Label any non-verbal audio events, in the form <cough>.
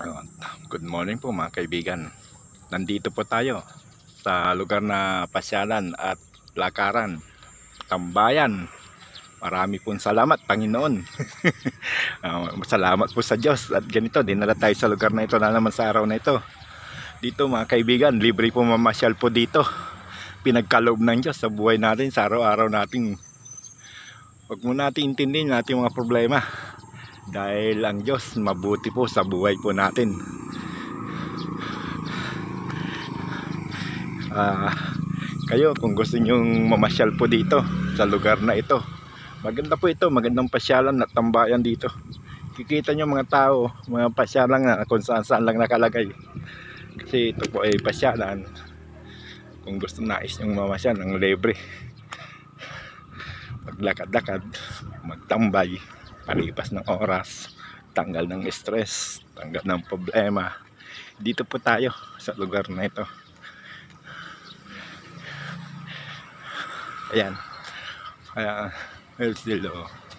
Good morning po mga kaibigan. Nandito po tayo sa lugar na pasyalan at lakaran, tambayan. Marami pong salamat Panginoon. <laughs> Ah, salamat po sa Diyos at ganito dinala tayo sa lugar na ito na naman sa araw na ito. Dito mga kaibigan, libre po mamasyal po dito. Pinagkaloob ng Diyos sa buhay natin, sa araw-araw nating. Huwag mo natin intindihin natin mga problema dahil ang Diyos mabuti po sa buhay po natin ah, kayo kung gusto nyong mamasyal po dito sa lugar na ito maganda po ito magandang pasyalan at tambayan dito kikita nyo mga tao mga pasyalan na kung saan saan lang nakalagay kasi ito po ay pasyalan kung gusto nais nyong mamasyal ng libre maglakad-lakad magtambay palipas ng oras, tanggal ng stress, tanggal ng problema. Dito po tayo sa lugar na ito. Ayan. Kaya, El Silo.